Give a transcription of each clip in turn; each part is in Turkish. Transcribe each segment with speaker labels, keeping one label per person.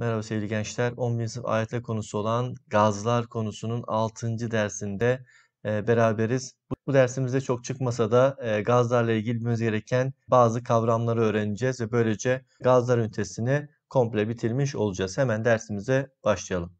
Speaker 1: Merhaba sevgili gençler. 11. sınıf ayetle konusu olan gazlar konusunun 6. dersinde e, beraberiz. Bu, bu dersimizde çok çıkmasa da e, gazlarla ilgili bilmemiz gereken bazı kavramları öğreneceğiz ve böylece gazlar ünitesini komple bitirmiş olacağız. Hemen dersimize başlayalım.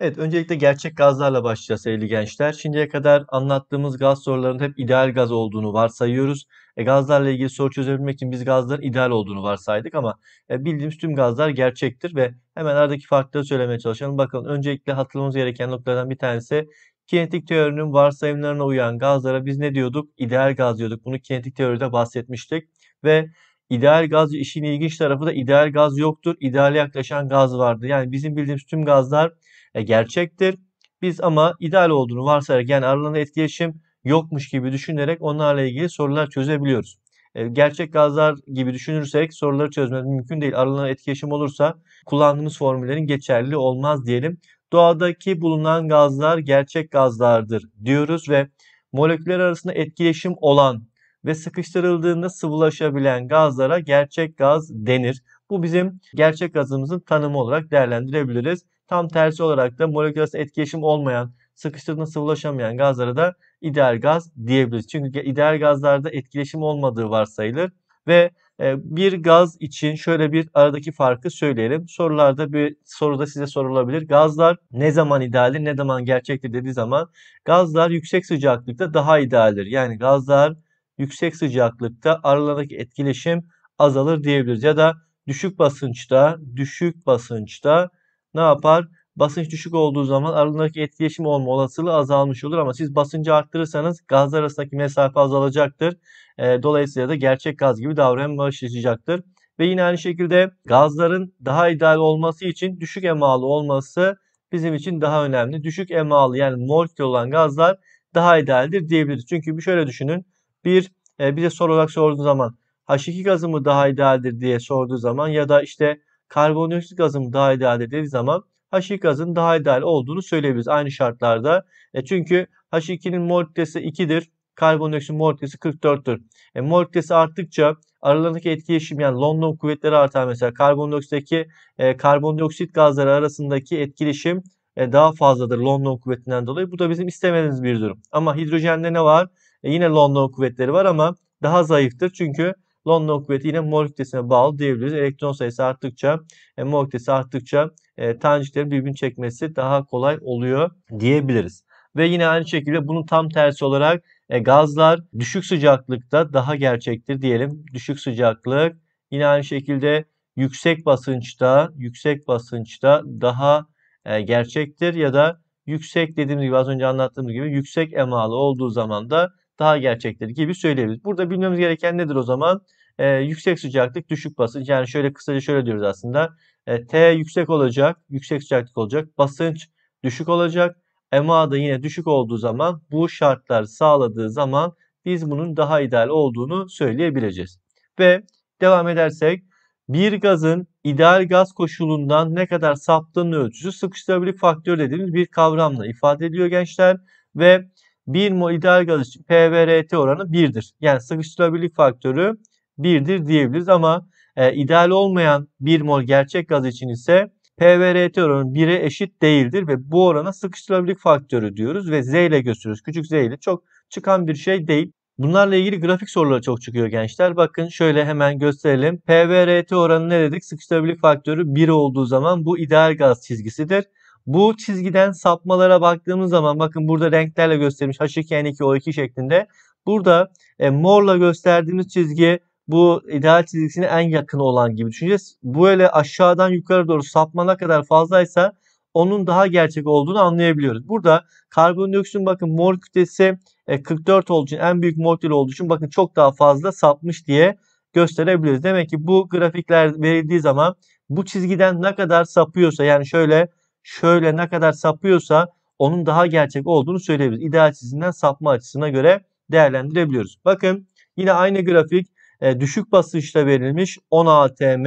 Speaker 1: Evet, öncelikle gerçek gazlarla başlayacağız sevgili gençler. Şimdiye kadar anlattığımız gaz sorularının hep ideal gaz olduğunu varsayıyoruz. E, gazlarla ilgili soru çözebilmek için biz gazların ideal olduğunu varsaydık ama e, bildiğimiz tüm gazlar gerçektir ve hemen aradaki farkları söylemeye çalışalım. Bakın öncelikle hatırlamamız gereken noktalardan bir tanesi kinetik teorinin varsayımlarına uyan gazlara biz ne diyorduk? İdeal gaz diyorduk. Bunu kinetik teoride bahsetmiştik ve İdeal gaz işin ilginç tarafı da ideal gaz yoktur. İdeale yaklaşan gaz vardır. Yani bizim bildiğimiz tüm gazlar e, gerçektir. Biz ama ideal olduğunu varsayarak yani aralarında etkileşim yokmuş gibi düşünerek onlarla ilgili sorular çözebiliyoruz. E, gerçek gazlar gibi düşünürsek soruları çözmemiz mümkün değil. Aralarında etkileşim olursa kullandığımız formüllerin geçerli olmaz diyelim. Doğadaki bulunan gazlar gerçek gazlardır diyoruz ve moleküller arasında etkileşim olan ve sıkıştırıldığında sıvılaşabilen gazlara gerçek gaz denir. Bu bizim gerçek gazımızın tanımı olarak değerlendirebiliriz. Tam tersi olarak da molekül etkileşim olmayan, sıkıştırdığında sıvılaşamayan gazlara da ideal gaz diyebiliriz. Çünkü ideal gazlarda etkileşim olmadığı varsayılır ve e, bir gaz için şöyle bir aradaki farkı söyleyelim. Sorularda bir soruda size sorulabilir. Gazlar ne zaman idealdir, ne zaman gerçektir dediği zaman gazlar yüksek sıcaklıkta daha idealdir. Yani gazlar yüksek sıcaklıkta aralarındaki etkileşim azalır diyebiliriz. Ya da düşük basınçta, düşük basınçta ne yapar? Basınç düşük olduğu zaman aralarındaki etkileşim olma olasılığı azalmış olur ama siz basıncı arttırırsanız gazlar arasındaki mesafe azalacaktır. Ee, dolayısıyla da gerçek gaz gibi davranmaya başlayacaktır. Ve yine aynı şekilde gazların daha ideal olması için düşük emalı olması bizim için daha önemli. Düşük emalı yani molekül olan gazlar daha idealdir diyebiliriz. Çünkü bir şöyle düşünün. Bir, e, bize soru olarak sorduğu zaman H2 gazı mı daha idealdir diye sorduğu zaman ya da işte karbondioksit gazı mı daha idealdir dediği zaman H2 gazın daha ideal olduğunu söyleyebiliriz aynı şartlarda. E, çünkü H2'nin mol kütlesi 2'dir. Karbondioksit mol kütlesi 44'tür. E, mol kütlesi arttıkça aralarındaki etkileşim yani London kuvvetleri artar mesela karbondioksitteki e, karbondioksit gazları arasındaki etkileşim e, daha fazladır London kuvvetinden dolayı. Bu da bizim istemediğimiz bir durum. Ama hidrojende ne var? E yine London kuvvetleri var ama daha zayıftır. Çünkü London kuvveti yine mol kütlesine bağlı diyebiliriz. Elektron sayısı arttıkça, e, mol kütlesi arttıkça e, taneciklerin birbirini çekmesi daha kolay oluyor diyebiliriz. Ve yine aynı şekilde bunun tam tersi olarak e, gazlar düşük sıcaklıkta daha gerçektir diyelim. Düşük sıcaklık yine aynı şekilde yüksek basınçta, yüksek basınçta daha e, gerçektir ya da yüksek dediğimiz gibi az önce anlattığımız gibi yüksek emalı olduğu zaman da daha gerçektir gibi söyleyebiliriz. Burada bilmemiz gereken nedir o zaman? E, yüksek sıcaklık, düşük basınç. Yani şöyle kısaca şöyle diyoruz aslında. E, T yüksek olacak, yüksek sıcaklık olacak. Basınç düşük olacak. Ma da yine düşük olduğu zaman bu şartlar sağladığı zaman biz bunun daha ideal olduğunu söyleyebileceğiz. Ve devam edersek bir gazın ideal gaz koşulundan ne kadar saptığının ölçüsü Sıkıştırabilirlik faktörü dediğimiz bir kavramla ifade ediliyor gençler. Ve 1 mol ideal gaz için PVRT oranı 1'dir. Yani sıkıştırabilirlik faktörü 1'dir diyebiliriz ama e, ideal olmayan 1 mol gerçek gaz için ise PVRT oranı 1'e eşit değildir ve bu orana sıkıştırabilirlik faktörü diyoruz ve Z ile gösteriyoruz. Küçük Z ile çok çıkan bir şey değil. Bunlarla ilgili grafik soruları çok çıkıyor gençler. Bakın şöyle hemen gösterelim. PVRT oranı ne dedik? Sıkıştırabilirlik faktörü 1 olduğu zaman bu ideal gaz çizgisidir. Bu çizgiden sapmalara baktığımız zaman bakın burada renklerle göstermiş H2N2O2 şeklinde. Burada e, morla gösterdiğimiz çizgi bu ideal çizgisine en yakın olan gibi düşüneceğiz. Bu öyle aşağıdan yukarı doğru sapmana kadar fazlaysa onun daha gerçek olduğunu anlayabiliyoruz. Burada karbondioksitin bakın mor kütlesi 44 e, olduğu için en büyük mor kütle olduğu için bakın çok daha fazla sapmış diye gösterebiliriz. Demek ki bu grafikler verildiği zaman bu çizgiden ne kadar sapıyorsa yani şöyle şöyle ne kadar sapıyorsa onun daha gerçek olduğunu söyleyebiliriz. İdeal çizimden sapma açısına göre değerlendirebiliyoruz. Bakın yine aynı grafik e, düşük basınçta verilmiş 10 atm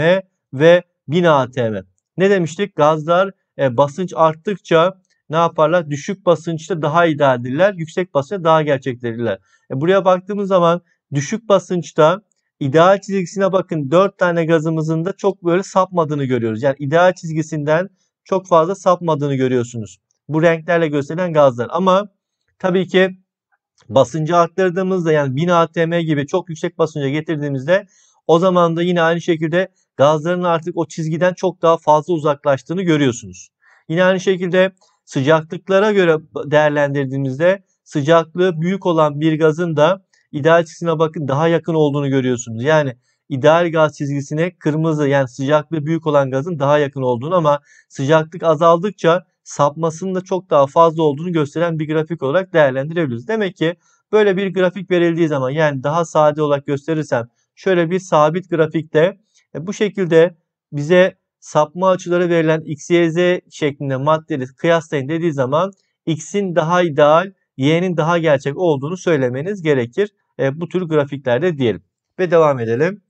Speaker 1: ve 1000 atm. Ne demiştik? Gazlar e, basınç arttıkça ne yaparlar? Düşük basınçta daha idealdirler, yüksek basınçta daha gerçektirler. E, buraya baktığımız zaman düşük basınçta ideal çizgisine bakın 4 tane gazımızın da çok böyle sapmadığını görüyoruz. Yani ideal çizgisinden çok fazla sapmadığını görüyorsunuz. Bu renklerle gösterilen gazlar ama tabii ki basıncı arttırdığımızda yani 1000 atm gibi çok yüksek basınca getirdiğimizde o zaman da yine aynı şekilde gazların artık o çizgiden çok daha fazla uzaklaştığını görüyorsunuz. Yine aynı şekilde sıcaklıklara göre değerlendirdiğimizde sıcaklığı büyük olan bir gazın da ideal çizgisine bakın daha yakın olduğunu görüyorsunuz. Yani ideal gaz çizgisine kırmızı yani sıcaklığı büyük olan gazın daha yakın olduğunu ama sıcaklık azaldıkça sapmasının da çok daha fazla olduğunu gösteren bir grafik olarak değerlendirebiliriz. Demek ki böyle bir grafik verildiği zaman yani daha sade olarak gösterirsem şöyle bir sabit grafikte e, bu şekilde bize sapma açıları verilen x, y, z şeklinde maddeleri kıyaslayın dediği zaman x'in daha ideal, y'nin daha gerçek olduğunu söylemeniz gerekir. E, bu tür grafiklerde diyelim. Ve devam edelim.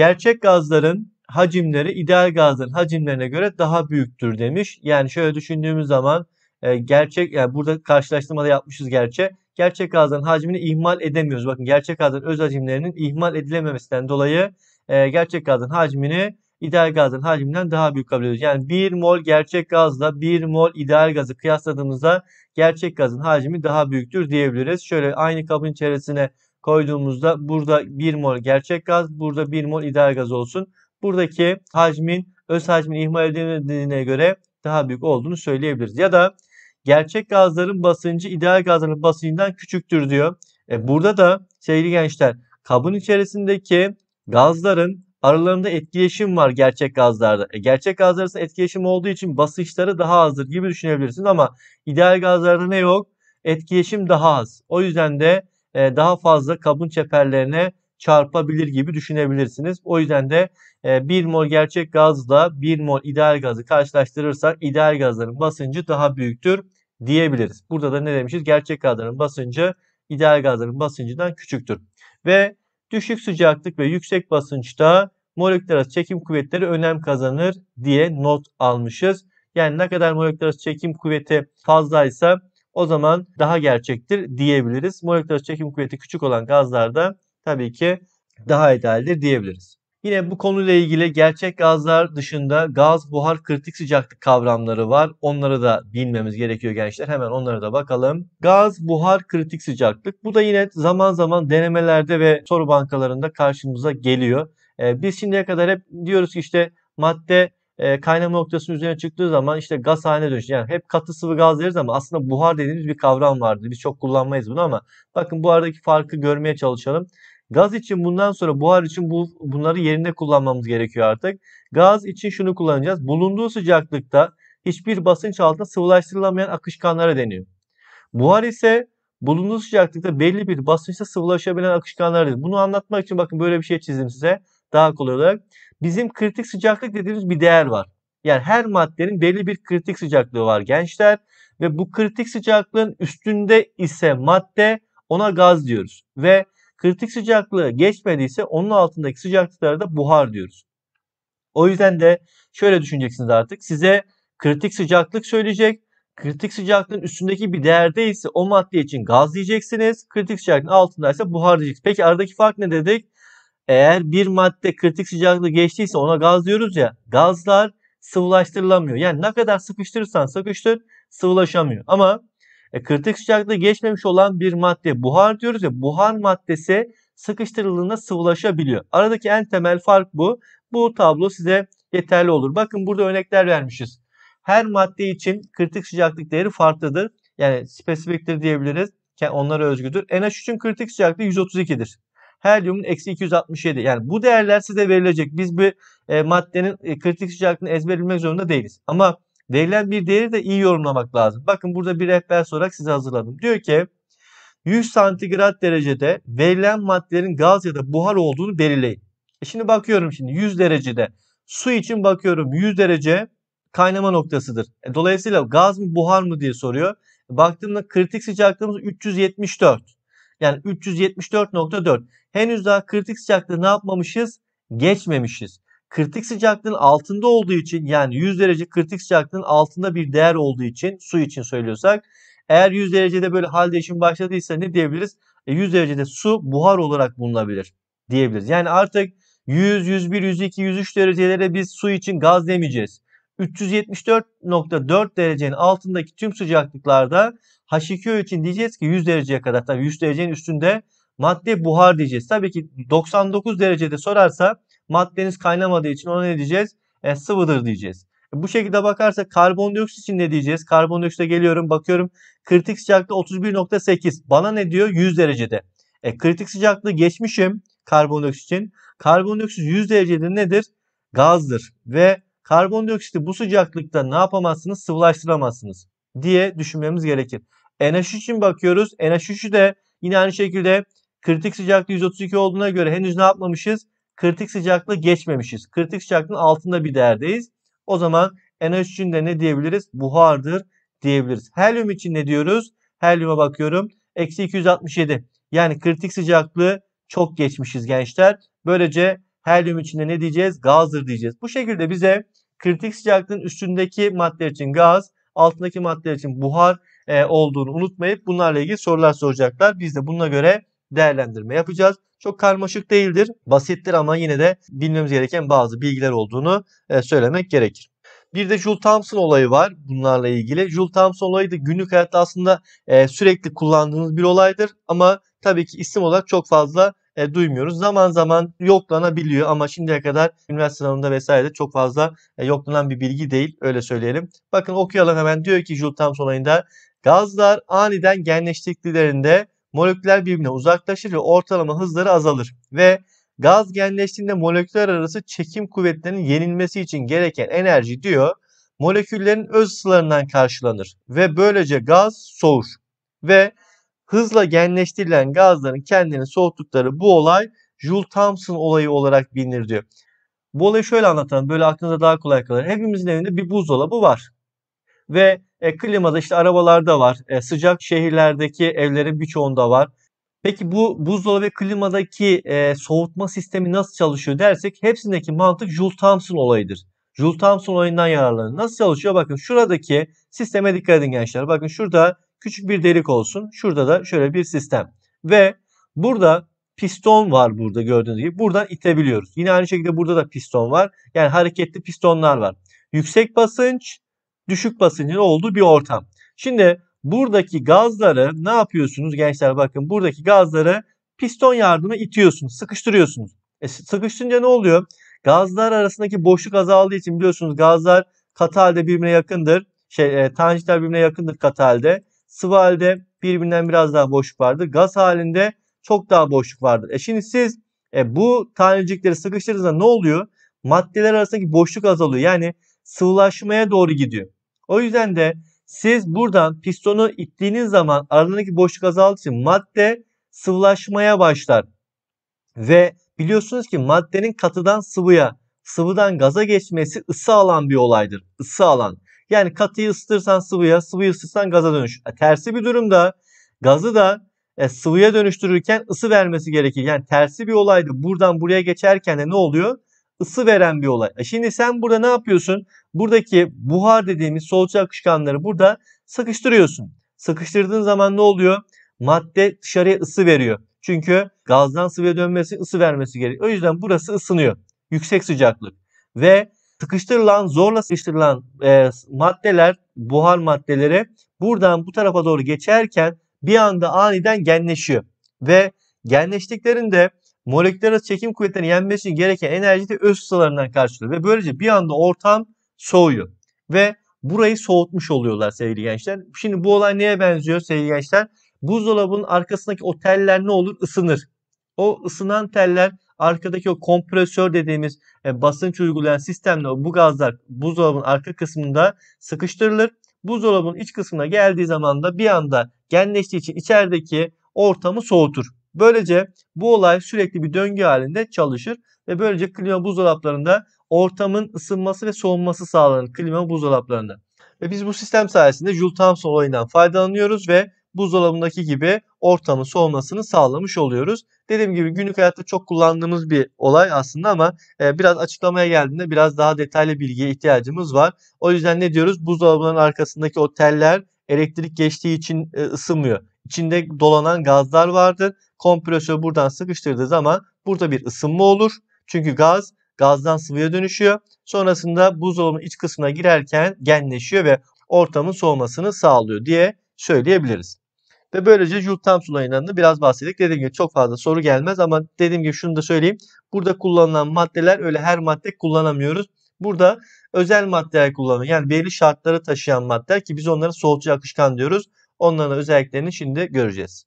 Speaker 1: Gerçek gazların hacimleri ideal gazların hacimlerine göre daha büyüktür demiş. Yani şöyle düşündüğümüz zaman e, gerçek yani burada karşılaştırmada yapmışız gerçe. Gerçek gazların hacmini ihmal edemiyoruz. Bakın gerçek gazların öz hacimlerinin ihmal edilememesinden dolayı e, gerçek gazın hacmini ideal gazın hacminden daha büyük kabul ediyoruz. Yani 1 mol gerçek gazla 1 mol ideal gazı kıyasladığımızda gerçek gazın hacmi daha büyüktür diyebiliriz. Şöyle aynı kabın içerisine koyduğumuzda burada 1 mol gerçek gaz, burada 1 mol ideal gaz olsun. Buradaki hacmin öz hacmin ihmal edildiğine göre daha büyük olduğunu söyleyebiliriz. Ya da gerçek gazların basıncı ideal gazların basıncından küçüktür diyor. E burada da sevgili gençler kabın içerisindeki gazların aralarında etkileşim var gerçek gazlarda. E gerçek gazlar arasında etkileşim olduğu için basınçları daha azdır gibi düşünebilirsiniz ama ideal gazlarda ne yok? Etkileşim daha az. O yüzden de e, daha fazla kabın çeperlerine çarpabilir gibi düşünebilirsiniz. O yüzden de 1 e, mol gerçek gazla 1 mol ideal gazı karşılaştırırsak ideal gazların basıncı daha büyüktür diyebiliriz. Burada da ne demişiz? Gerçek gazların basıncı ideal gazların basıncından küçüktür. Ve düşük sıcaklık ve yüksek basınçta moleküler arası çekim kuvvetleri önem kazanır diye not almışız. Yani ne kadar moleküler arası çekim kuvveti fazlaysa o zaman daha gerçektir diyebiliriz. Moleküler çekim kuvveti küçük olan gazlarda tabii ki daha idealdir diyebiliriz. Yine bu konuyla ilgili gerçek gazlar dışında gaz, buhar, kritik sıcaklık kavramları var. Onları da bilmemiz gerekiyor gençler. Hemen onlara da bakalım. Gaz, buhar, kritik sıcaklık. Bu da yine zaman zaman denemelerde ve soru bankalarında karşımıza geliyor. Ee, biz şimdiye kadar hep diyoruz ki işte madde e, kaynama noktasının üzerine çıktığı zaman işte gaz haline dönüşüyor. Yani hep katı sıvı gaz deriz ama aslında buhar dediğimiz bir kavram vardı. Biz çok kullanmayız bunu ama bakın bu aradaki farkı görmeye çalışalım. Gaz için bundan sonra buhar için bu, bunları yerinde kullanmamız gerekiyor artık. Gaz için şunu kullanacağız. Bulunduğu sıcaklıkta hiçbir basınç altında sıvılaştırılamayan akışkanlara deniyor. Buhar ise bulunduğu sıcaklıkta belli bir basınçta sıvılaşabilen akışkanlardır. Bunu anlatmak için bakın böyle bir şey çizdim size daha kolay olarak bizim kritik sıcaklık dediğimiz bir değer var. Yani her maddenin belli bir kritik sıcaklığı var gençler ve bu kritik sıcaklığın üstünde ise madde ona gaz diyoruz ve kritik sıcaklığı geçmediyse onun altındaki sıcaklıklara da buhar diyoruz. O yüzden de şöyle düşüneceksiniz artık size kritik sıcaklık söyleyecek. Kritik sıcaklığın üstündeki bir değerde ise o madde için gaz diyeceksiniz. Kritik sıcaklığın altındaysa buhar diyeceksiniz. Peki aradaki fark ne dedik? Eğer bir madde kritik sıcaklığı geçtiyse ona gaz diyoruz ya. Gazlar sıvılaştırılamıyor. Yani ne kadar sıkıştırırsan sıkıştır sıvılaşamıyor. Ama e, kritik sıcaklığı geçmemiş olan bir madde buhar diyoruz ya. Buhar maddesi sıkıştırıldığında sıvılaşabiliyor. Aradaki en temel fark bu. Bu tablo size yeterli olur. Bakın burada örnekler vermişiz. Her madde için kritik sıcaklık değeri farklıdır. Yani spesifiktir diyebiliriz. Onlara özgüdür. NH3'ün kritik sıcaklığı 132'dir. Helyumun eksi 267. Yani bu değerler size verilecek. Biz bir e, maddenin e, kritik sıcaklığını ezberlemek zorunda değiliz. Ama verilen bir değeri de iyi yorumlamak lazım. Bakın burada bir rehber olarak size hazırladım. Diyor ki 100 santigrat derecede verilen maddelerin gaz ya da buhar olduğunu belirleyin. E şimdi bakıyorum şimdi 100 derecede. Su için bakıyorum 100 derece kaynama noktasıdır. E dolayısıyla gaz mı buhar mı diye soruyor. E, baktığımda kritik sıcaklığımız 374. Yani 374.4. Henüz daha kritik sıcaklığı ne yapmamışız? Geçmemişiz. Kritik sıcaklığın altında olduğu için yani 100 derece kritik sıcaklığın altında bir değer olduğu için su için söylüyorsak eğer 100 derecede böyle hal değişim başladıysa ne diyebiliriz? E 100 derecede su buhar olarak bulunabilir diyebiliriz. Yani artık 100, 101, 102, 103 derecelere biz su için gaz demeyeceğiz. 374.4 derecenin altındaki tüm sıcaklıklarda H2O için diyeceğiz ki 100 dereceye kadar tabii 100 derecenin üstünde madde buhar diyeceğiz. Tabii ki 99 derecede sorarsa maddeniz kaynamadığı için ona ne diyeceğiz? E, sıvıdır diyeceğiz. E, bu şekilde bakarsak karbondioksit için ne diyeceğiz? Karbondioksite geliyorum bakıyorum kritik sıcaklık 31.8. Bana ne diyor? 100 derecede. E, kritik sıcaklığı geçmişim karbondioksit için. Karbondioksit 100 derecede nedir? Gazdır ve karbondioksiti bu sıcaklıkta ne yapamazsınız? Sıvılaştıramazsınız diye düşünmemiz gerekir. NH3 için bakıyoruz. NH3'ü de yine aynı şekilde kritik sıcaklığı 132 olduğuna göre henüz ne yapmamışız? Kritik sıcaklığı geçmemişiz. Kritik sıcaklığın altında bir değerdeyiz. O zaman NH3 için de ne diyebiliriz? Buhardır diyebiliriz. Helyum için ne diyoruz? Helyuma bakıyorum. Eksi 267. Yani kritik sıcaklığı çok geçmişiz gençler. Böylece helyum içinde ne diyeceğiz? Gazdır diyeceğiz. Bu şekilde bize kritik sıcaklığın üstündeki maddeler için gaz, altındaki maddeler için buhar e, olduğunu unutmayıp bunlarla ilgili sorular soracaklar. Biz de bununla göre değerlendirme yapacağız. Çok karmaşık değildir, basittir ama yine de bilmemiz gereken bazı bilgiler olduğunu e, söylemek gerekir. Bir de Jules Thompson olayı var bunlarla ilgili. Jules Thompson olayı da günlük hayatta aslında e, sürekli kullandığınız bir olaydır ama tabii ki isim olarak çok fazla e, duymuyoruz. Zaman zaman yoklanabiliyor ama şimdiye kadar üniversite sınavında vesairede çok fazla e, yoklanan bir bilgi değil öyle söyleyelim. Bakın okuyalım hemen diyor ki Jules Thompson olayında Gazlar aniden genleştiklerinde moleküller birbirine uzaklaşır ve ortalama hızları azalır ve gaz genleştiğinde moleküller arası çekim kuvvetlerinin yenilmesi için gereken enerji diyor moleküllerin öz ısılarından karşılanır ve böylece gaz soğur ve hızla genleştirilen gazların kendini soğuttukları bu olay Joule thompson olayı olarak bilinir diyor. Bu olayı şöyle anlatalım böyle aklınıza daha kolay kalır. Hepimizin evinde bir buzdolabı var ve e, klima da işte arabalarda var. E, sıcak şehirlerdeki evlerin birçoğunda var. Peki bu buzdolabı ve klimadaki e, soğutma sistemi nasıl çalışıyor dersek hepsindeki mantık Joule Thomson olayıdır. Joule Thomson olayından yararlanır. Nasıl çalışıyor? Bakın şuradaki sisteme dikkat edin gençler. Bakın şurada küçük bir delik olsun. Şurada da şöyle bir sistem. Ve burada piston var burada gördüğünüz gibi. Buradan itebiliyoruz. Yine aynı şekilde burada da piston var. Yani hareketli pistonlar var. Yüksek basınç, düşük basıncın olduğu bir ortam. Şimdi buradaki gazları ne yapıyorsunuz gençler bakın buradaki gazları piston yardımı itiyorsunuz, sıkıştırıyorsunuz. E, sıkıştırınca ne oluyor? Gazlar arasındaki boşluk azaldığı için biliyorsunuz gazlar katı halde birbirine yakındır. Şey, e, tanjitler birbirine yakındır katı halde. Sıvı halde birbirinden biraz daha boşluk vardır. Gaz halinde çok daha boşluk vardır. E şimdi siz e, bu tanecikleri sıkıştırdığınızda ne oluyor? Maddeler arasındaki boşluk azalıyor. Yani sıvılaşmaya doğru gidiyor. O yüzden de siz buradan pistonu ittiğiniz zaman aradaki boşluk azaldığı için madde sıvılaşmaya başlar. Ve biliyorsunuz ki maddenin katıdan sıvıya, sıvıdan gaza geçmesi ısı alan bir olaydır. Isı alan. Yani katıyı ısıtırsan sıvıya, sıvıyı ısıtırsan gaza dönüş. E, tersi bir durumda gazı da e, sıvıya dönüştürürken ısı vermesi gerekir. Yani tersi bir olaydı. Buradan buraya geçerken de ne oluyor? ısı veren bir olay. E şimdi sen burada ne yapıyorsun? Buradaki buhar dediğimiz soğutucu akışkanları burada sıkıştırıyorsun. Sıkıştırdığın zaman ne oluyor? Madde dışarıya ısı veriyor. Çünkü gazdan sıvıya dönmesi ısı vermesi gerekiyor. O yüzden burası ısınıyor. Yüksek sıcaklık. Ve sıkıştırılan, zorla sıkıştırılan e, maddeler, buhar maddeleri buradan bu tarafa doğru geçerken bir anda aniden genleşiyor. Ve genleştiklerinde moleküler çekim kuvvetlerini yenmesi için gereken enerji de öz ısılarından karşılıyor. Ve böylece bir anda ortam soğuyor. Ve burayı soğutmuş oluyorlar sevgili gençler. Şimdi bu olay neye benziyor sevgili gençler? Buzdolabının arkasındaki o teller ne olur? Isınır. O ısınan teller arkadaki o kompresör dediğimiz e, basınç uygulayan sistemle bu gazlar buzdolabının arka kısmında sıkıştırılır. Buzdolabının iç kısmına geldiği zaman da bir anda genleştiği için içerideki ortamı soğutur. Böylece bu olay sürekli bir döngü halinde çalışır ve böylece klima buzdolaplarında ortamın ısınması ve soğunması sağlanır klima buzdolaplarında. Ve biz bu sistem sayesinde Joule Thomson olayından faydalanıyoruz ve buzdolabındaki gibi ortamın soğumasını sağlamış oluyoruz. Dediğim gibi günlük hayatta çok kullandığımız bir olay aslında ama e, biraz açıklamaya geldiğinde biraz daha detaylı bilgiye ihtiyacımız var. O yüzden ne diyoruz? Buzdolabının arkasındaki o teller Elektrik geçtiği için e, ısınmıyor. İçinde dolanan gazlar vardır. Kompresör buradan sıkıştırdığı zaman burada bir ısınma olur. Çünkü gaz gazdan sıvıya dönüşüyor. Sonrasında buzdolabının iç kısmına girerken genleşiyor ve ortamın soğumasını sağlıyor diye söyleyebiliriz. Ve böylece Jules Thompson olayından biraz bahsettik. Dediğim gibi çok fazla soru gelmez ama dediğim gibi şunu da söyleyeyim. Burada kullanılan maddeler öyle her madde kullanamıyoruz. Burada özel maddeler kullanılıyor, Yani belli şartları taşıyan maddeler ki biz onlara soğutucu akışkan diyoruz. Onların özelliklerini şimdi göreceğiz.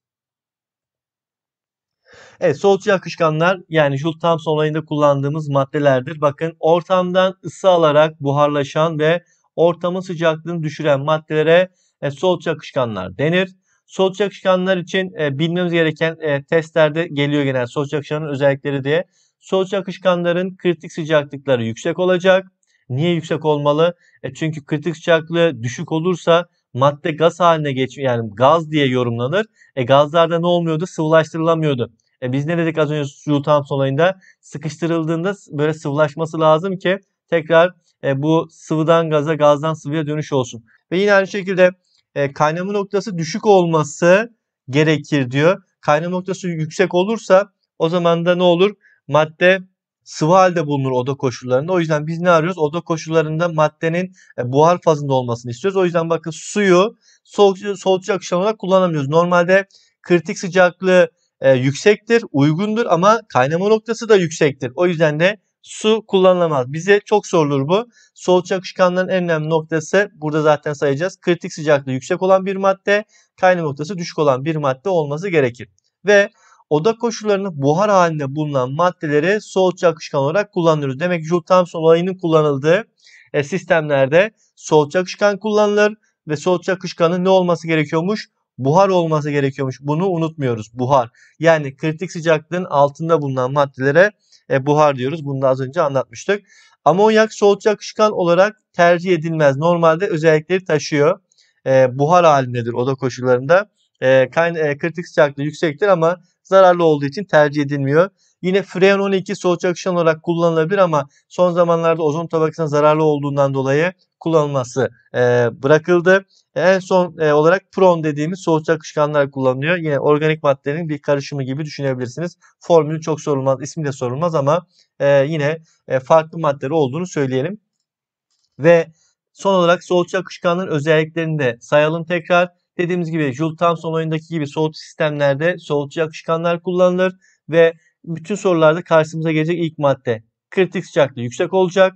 Speaker 1: Evet soğutucu akışkanlar yani Joule Thomson olayında kullandığımız maddelerdir. Bakın ortamdan ısı alarak buharlaşan ve ortamın sıcaklığını düşüren maddelere e, soğutucu akışkanlar denir. Soğutucu akışkanlar için e, bilmemiz gereken e, testlerde geliyor genel soğutucu akışkanların özellikleri diye. Soğutucu akışkanların kritik sıcaklıkları yüksek olacak. Niye yüksek olmalı? E çünkü kritik sıcaklığı düşük olursa madde gaz haline geçiyor yani gaz diye yorumlanır. E gazlarda ne olmuyordu? Sıvılaştırılamıyordu. E biz ne dedik az önce su Thompson olayında? Sıkıştırıldığında böyle sıvılaşması lazım ki tekrar e, bu sıvıdan gaza, gazdan sıvıya dönüş olsun. Ve yine aynı şekilde e, kaynama noktası düşük olması gerekir diyor. Kaynama noktası yüksek olursa o zaman da ne olur? madde sıvı halde bulunur oda koşullarında. O yüzden biz ne arıyoruz? Oda koşullarında maddenin e, buhar fazında olmasını istiyoruz. O yüzden bakın suyu soğutucu, soğutucu akışkan olarak kullanamıyoruz. Normalde kritik sıcaklığı e, yüksektir, uygundur ama kaynama noktası da yüksektir. O yüzden de su kullanılamaz. Bize çok sorulur bu. Soğutucu akışkanların en önemli noktası burada zaten sayacağız. Kritik sıcaklığı yüksek olan bir madde, kaynama noktası düşük olan bir madde olması gerekir. Ve oda koşullarını buhar halinde bulunan maddeleri soğutucu akışkan olarak kullanıyoruz. Demek ki Joule Thomson olayının kullanıldığı e, sistemlerde soğutucu akışkan kullanılır ve soğutucu akışkanın ne olması gerekiyormuş? Buhar olması gerekiyormuş. Bunu unutmuyoruz. Buhar. Yani kritik sıcaklığın altında bulunan maddelere e, buhar diyoruz. Bunu da az önce anlatmıştık. Amonyak soğutucu akışkan olarak tercih edilmez. Normalde özellikleri taşıyor. E, buhar halindedir oda koşullarında. E, ee, kayn, e, kritik sıcaklığı yüksektir ama zararlı olduğu için tercih edilmiyor. Yine freon 12 soğutucu akışan olarak kullanılabilir ama son zamanlarda ozon tabakasına zararlı olduğundan dolayı kullanılması e, bırakıldı. En son e, olarak PRON dediğimiz soğutucu akışkanlar kullanılıyor. Yine organik maddenin bir karışımı gibi düşünebilirsiniz. Formülü çok sorulmaz, ismi de sorulmaz ama e, yine e, farklı maddeleri olduğunu söyleyelim. Ve son olarak soğutucu akışkanların özelliklerini de sayalım tekrar. Dediğimiz gibi Jules Thomson oyundaki gibi soğutu sistemlerde soğutucu akışkanlar kullanılır ve bütün sorularda karşımıza gelecek ilk madde kritik sıcaklığı yüksek olacak.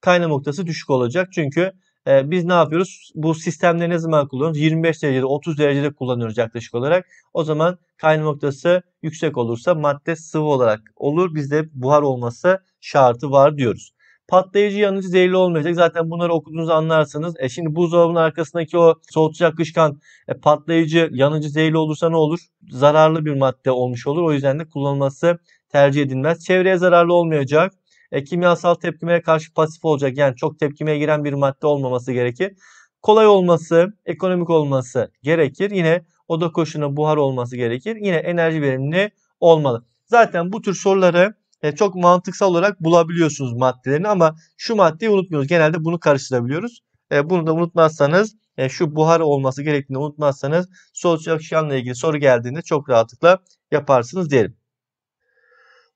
Speaker 1: Kaynama noktası düşük olacak. Çünkü e, biz ne yapıyoruz? Bu sistemleri ne zaman kullanıyoruz? 25 derecede 30 derecede kullanıyoruz yaklaşık olarak. O zaman kaynama noktası yüksek olursa madde sıvı olarak olur. Bizde buhar olması şartı var diyoruz. Patlayıcı yanıcı zehirli olmayacak. Zaten bunları okuduğunuzu anlarsınız. E şimdi buzdolabının arkasındaki o soğutucu kışkan e, patlayıcı yanıcı zehirli olursa ne olur? Zararlı bir madde olmuş olur. O yüzden de kullanılması tercih edilmez. Çevreye zararlı olmayacak. E, kimyasal tepkimeye karşı pasif olacak. Yani çok tepkimeye giren bir madde olmaması gerekir. Kolay olması, ekonomik olması gerekir. Yine oda koşuna buhar olması gerekir. Yine enerji verimli olmalı. Zaten bu tür soruları e, çok mantıksal olarak bulabiliyorsunuz maddelerini ama şu maddeyi unutmuyoruz. Genelde bunu karıştırabiliyoruz. E, bunu da unutmazsanız e, şu buhar olması gerektiğini unutmazsanız sosyoakşamla ilgili soru geldiğinde çok rahatlıkla yaparsınız diyelim.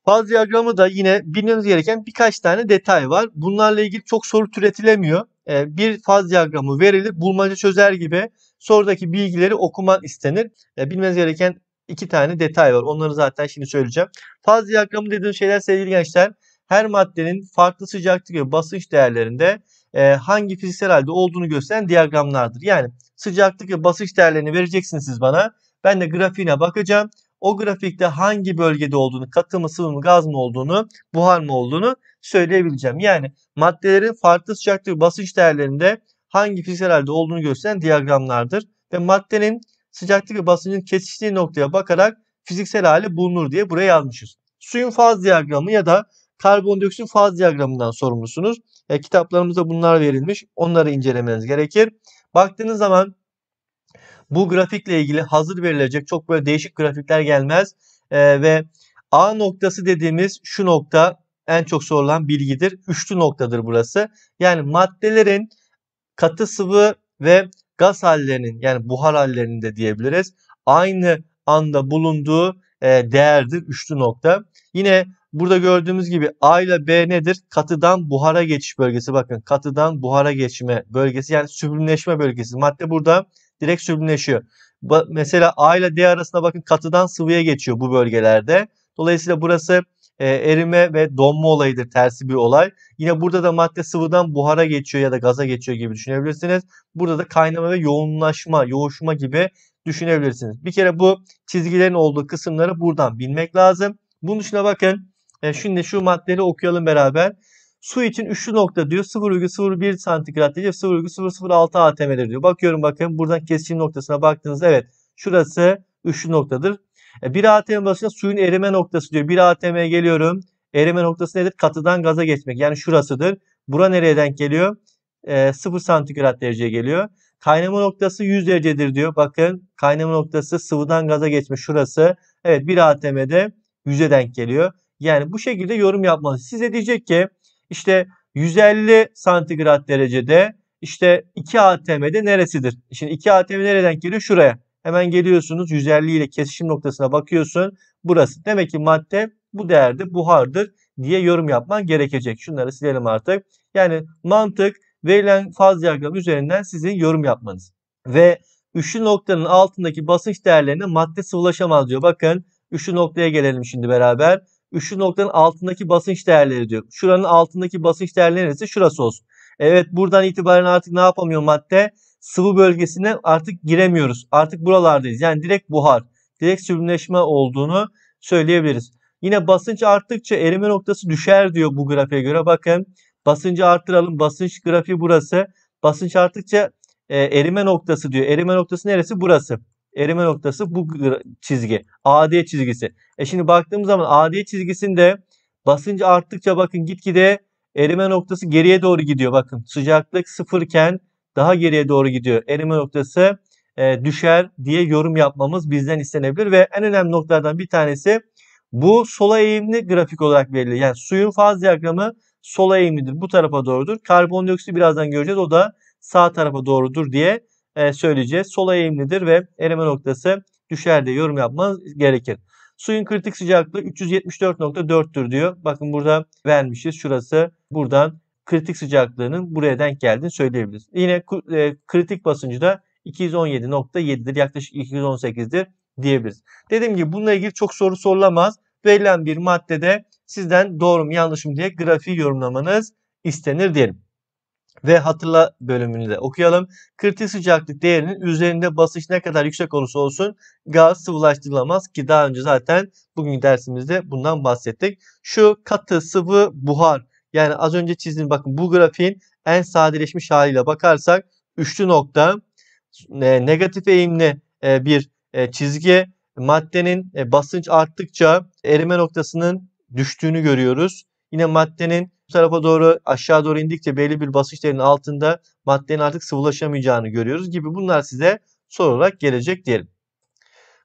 Speaker 1: Faz diyagramı da yine bilmeniz gereken birkaç tane detay var. Bunlarla ilgili çok soru türetilemiyor. E, bir faz diyagramı verilir, bulmaca çözer gibi sorudaki bilgileri okuman istenir. E, bilmeniz gereken iki tane detay var. Onları zaten şimdi söyleyeceğim. Faz diyagramı dediğim şeyler sevgili gençler her maddenin farklı sıcaklık ve basınç değerlerinde e, hangi fiziksel halde olduğunu gösteren diyagramlardır. Yani sıcaklık ve basınç değerlerini vereceksiniz siz bana. Ben de grafiğine bakacağım. O grafikte hangi bölgede olduğunu, katı mı, sıvı mı, gaz mı olduğunu, buhar mı olduğunu söyleyebileceğim. Yani maddelerin farklı sıcaklık ve basınç değerlerinde hangi fiziksel halde olduğunu gösteren diyagramlardır. Ve maddenin sıcaklık ve basıncın kesiştiği noktaya bakarak fiziksel hali bulunur diye buraya yazmışız. Suyun faz diyagramı ya da karbondioksit faz diyagramından sorumlusunuz. E, kitaplarımızda bunlar verilmiş. Onları incelemeniz gerekir. Baktığınız zaman bu grafikle ilgili hazır verilecek çok böyle değişik grafikler gelmez. E, ve A noktası dediğimiz şu nokta en çok sorulan bilgidir. Üçlü noktadır burası. Yani maddelerin katı sıvı ve gaz hallerinin yani buhar hallerinin de diyebiliriz. Aynı anda bulunduğu e, değerdir üçlü nokta. Yine burada gördüğümüz gibi A ile B nedir? Katıdan buhara geçiş bölgesi. Bakın katıdan buhara geçme bölgesi yani süblimleşme bölgesi. Madde burada direkt süblimleşiyor. Mesela A ile D arasında bakın katıdan sıvıya geçiyor bu bölgelerde. Dolayısıyla burası e, erime ve donma olayıdır tersi bir olay. Yine burada da madde sıvıdan buhara geçiyor ya da gaza geçiyor gibi düşünebilirsiniz. Burada da kaynama ve yoğunlaşma, yoğuşma gibi düşünebilirsiniz. Bir kere bu çizgilerin olduğu kısımları buradan bilmek lazım. Bunun dışında bakın. E, şimdi şu maddeleri okuyalım beraber. Su için üçlü nokta diyor 0,01 santigrat diyor 0,006 atm'dir diyor. Bakıyorum bakın buradan kesişim noktasına baktığınızda evet şurası üçlü noktadır. 1 e, ATM basınca suyun erime noktası diyor. 1 ATM'ye geliyorum. Erime noktası nedir? Katıdan gaza geçmek. Yani şurasıdır. Bura nereye denk geliyor? E, 0 santigrat dereceye geliyor. Kaynama noktası 100 derecedir diyor. Bakın kaynama noktası sıvıdan gaza geçme şurası. Evet 1 ATM'de 100'e denk geliyor. Yani bu şekilde yorum yapmalısınız. Size diyecek ki işte 150 santigrat derecede işte 2 ATM'de neresidir? Şimdi 2 ATM nereden geliyor? Şuraya. Hemen geliyorsunuz 150 ile kesişim noktasına bakıyorsun. Burası. Demek ki madde bu değerde buhardır diye yorum yapman gerekecek. Şunları silelim artık. Yani mantık verilen faz diyagram üzerinden sizin yorum yapmanız. Ve üçlü noktanın altındaki basınç değerlerine madde sıvılaşamaz diyor. Bakın üçlü noktaya gelelim şimdi beraber. Üçlü noktanın altındaki basınç değerleri diyor. Şuranın altındaki basınç değerleri neresi? Şurası olsun. Evet buradan itibaren artık ne yapamıyor madde? sıvı bölgesine artık giremiyoruz. Artık buralardayız. Yani direkt buhar, direkt sürümleşme olduğunu söyleyebiliriz. Yine basınç arttıkça erime noktası düşer diyor bu grafiğe göre. Bakın basıncı arttıralım. Basınç grafiği burası. Basınç arttıkça e, erime noktası diyor. Erime noktası neresi? Burası. Erime noktası bu çizgi. AD çizgisi. E şimdi baktığımız zaman AD çizgisinde basınç arttıkça bakın gitgide erime noktası geriye doğru gidiyor. Bakın sıcaklık sıfırken daha geriye doğru gidiyor. Erime noktası e, düşer diye yorum yapmamız bizden istenebilir ve en önemli noktalardan bir tanesi bu sola eğimli grafik olarak verilir. Yani suyun faz diyagramı sola eğimlidir. Bu tarafa doğrudur. Karbondioksit birazdan göreceğiz. O da sağ tarafa doğrudur diye e, söyleyeceğiz. Sola eğimlidir ve erime noktası düşer diye yorum yapmanız gerekir. Suyun kritik sıcaklığı 374.4'tür diyor. Bakın burada vermişiz. Şurası buradan kritik sıcaklığının buraya denk geldiğini söyleyebiliriz. Yine e, kritik basıncı da 217.7'dir yaklaşık 218'dir diyebiliriz. Dediğim gibi bununla ilgili çok soru sorulamaz. Verilen bir maddede sizden doğru mu yanlış mı diye grafiği yorumlamanız istenir diyelim. Ve hatırla bölümünü de okuyalım. Kritik sıcaklık değerinin üzerinde basınç ne kadar yüksek olursa olsun gaz sıvılaştırılamaz ki daha önce zaten bugün dersimizde bundan bahsettik. Şu katı sıvı buhar yani az önce çizdiğim bakın bu grafiğin en sadeleşmiş haliyle bakarsak üçlü nokta e, negatif eğimli e, bir e, çizgi maddenin e, basınç arttıkça erime noktasının düştüğünü görüyoruz. Yine maddenin bu tarafa doğru aşağı doğru indikçe belli bir basınç değerinin altında maddenin artık sıvılaşamayacağını görüyoruz gibi bunlar size soru olarak gelecek diyelim.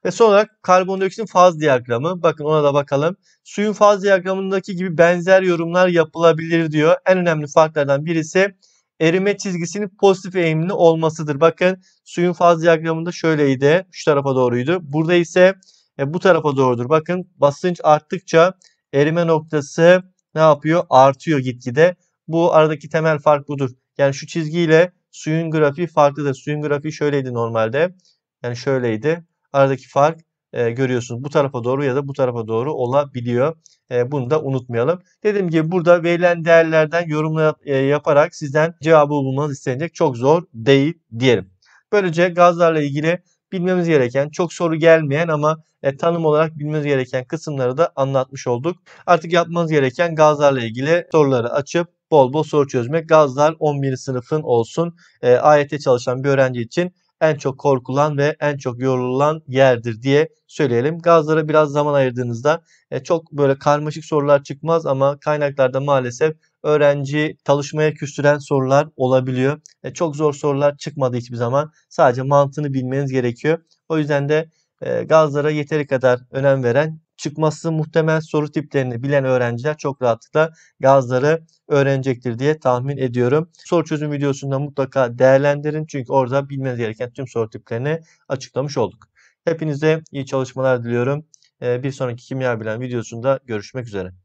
Speaker 1: Ve son olarak karbondioksitin faz diyagramı. Bakın ona da bakalım. Suyun faz diyagramındaki gibi benzer yorumlar yapılabilir diyor. En önemli farklardan birisi erime çizgisinin pozitif eğimli olmasıdır. Bakın suyun faz diyagramında şöyleydi. Şu tarafa doğruydu. Burada ise e, bu tarafa doğrudur. Bakın basınç arttıkça erime noktası ne yapıyor? Artıyor gitgide. Bu aradaki temel fark budur. Yani şu çizgiyle suyun grafiği farklıdır. Suyun grafiği şöyleydi normalde. Yani şöyleydi aradaki fark e, görüyorsunuz. Bu tarafa doğru ya da bu tarafa doğru olabiliyor. E, bunu da unutmayalım. Dediğim gibi burada verilen değerlerden yorumlar e, yaparak sizden cevabı bulmanız istenecek. Çok zor değil diyelim. Böylece gazlarla ilgili bilmemiz gereken, çok soru gelmeyen ama e, tanım olarak bilmemiz gereken kısımları da anlatmış olduk. Artık yapmanız gereken gazlarla ilgili soruları açıp bol bol soru çözmek. Gazlar 11. sınıfın olsun. E, AYT çalışan bir öğrenci için en çok korkulan ve en çok yorulan yerdir diye söyleyelim. Gazlara biraz zaman ayırdığınızda e, çok böyle karmaşık sorular çıkmaz ama kaynaklarda maalesef öğrenci çalışmaya küstüren sorular olabiliyor. E, çok zor sorular çıkmadı hiçbir zaman. Sadece mantığını bilmeniz gerekiyor. O yüzden de e, gazlara yeteri kadar önem veren çıkması muhtemel soru tiplerini bilen öğrenciler çok rahatlıkla gazları öğrenecektir diye tahmin ediyorum. Soru çözüm videosunda mutlaka değerlendirin çünkü orada bilmeniz gereken tüm soru tiplerini açıklamış olduk. Hepinize iyi çalışmalar diliyorum. Ee, bir sonraki kimya bilen videosunda görüşmek üzere.